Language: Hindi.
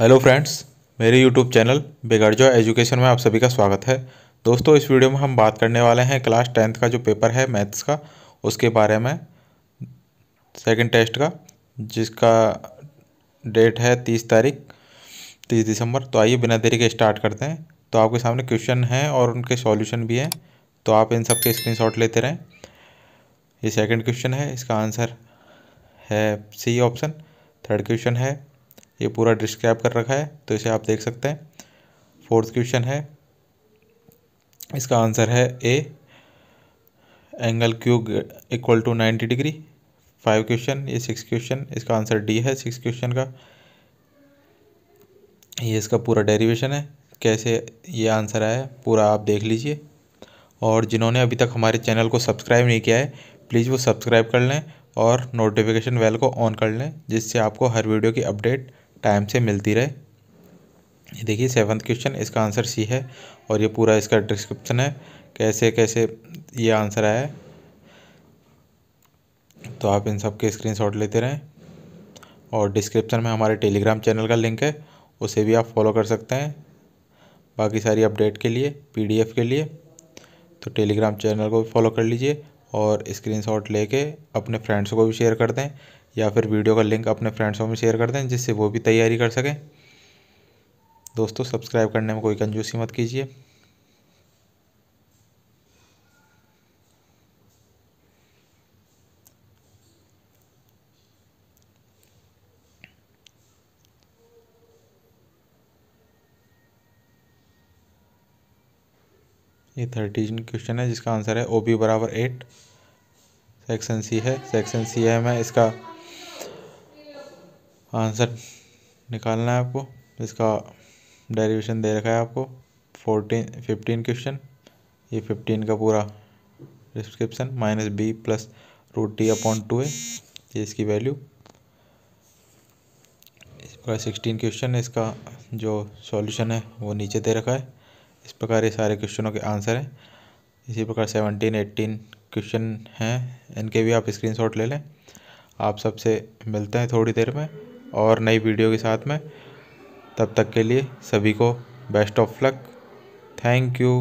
हेलो फ्रेंड्स मेरे यूट्यूब चैनल बिगड़जो एजुकेशन में आप सभी का स्वागत है दोस्तों इस वीडियो में हम बात करने वाले हैं क्लास टेंथ का जो पेपर है मैथ्स का उसके बारे में सेकंड टेस्ट का जिसका डेट है तीस तारीख तीस दिसंबर तो आइए बिना देरी के स्टार्ट करते हैं तो आपके सामने क्वेश्चन हैं और उनके सॉल्यूशन भी हैं तो आप इन सब के शॉट लेते रहें ये सेकेंड क्वेश्चन है इसका आंसर है सी ऑप्शन थर्ड क्वेश्चन है ये पूरा डिस्क्राइब कर रखा है तो इसे आप देख सकते हैं फोर्थ क्वेश्चन है इसका आंसर है A angle Q equal to ninety degree five question ये सिक्स क्वेश्चन इसका आंसर डी है सिक्स क्वेश्चन का ये इसका पूरा डेरिवेशन है कैसे ये आंसर आया पूरा आप देख लीजिए और जिन्होंने अभी तक हमारे चैनल को सब्सक्राइब नहीं किया है प्लीज़ वो सब्सक्राइब कर लें और नोटिफिकेशन बेल को ऑन कर लें जिससे आपको हर वीडियो की अपडेट टाइम से मिलती रहे ये देखिए सेवन्थ क्वेश्चन इसका आंसर सी है और ये पूरा इसका डिस्क्रिप्शन है कैसे कैसे ये आंसर आया है तो आप इन सब के स्क्रीनशॉट लेते रहें और डिस्क्रिप्शन में हमारे टेलीग्राम चैनल का लिंक है उसे भी आप फॉलो कर सकते हैं बाकी सारी अपडेट के लिए पीडीएफ के लिए तो टेलीग्राम चैनल को भी फॉलो कर लीजिए और स्क्रीनशॉट लेके अपने फ्रेंड्स को भी शेयर कर दें या फिर वीडियो का लिंक अपने फ्रेंड्सों में शेयर कर दें जिससे वो भी तैयारी कर सकें दोस्तों सब्सक्राइब करने में कोई कंजूसी मत कीजिए ये थर्टीन क्वेश्चन है जिसका आंसर है ओ बी बराबर एट सेक्शन सी है सेक्शन सी है मैं इसका आंसर निकालना है आपको इसका डेरिवेशन दे रखा है आपको फोर्टीन फिफ्टीन क्वेश्चन ये फिफ्टीन का पूरा description minus B plus root T upon two है ये इसकी वैल्यू पूरा सिक्सटीन क्वेश्चन इसका जो सॉल्यूशन है वो नीचे दे रखा है इस प्रकार ये सारे क्वेश्चनों के आंसर हैं इसी प्रकार सेवनटीन एट्टीन क्वेश्चन हैं इनके भी आप स्क्रीनशॉट ले लें आप सबसे मिलते हैं थोड़ी देर में और नई वीडियो के साथ में तब तक के लिए सभी को best of luck thank you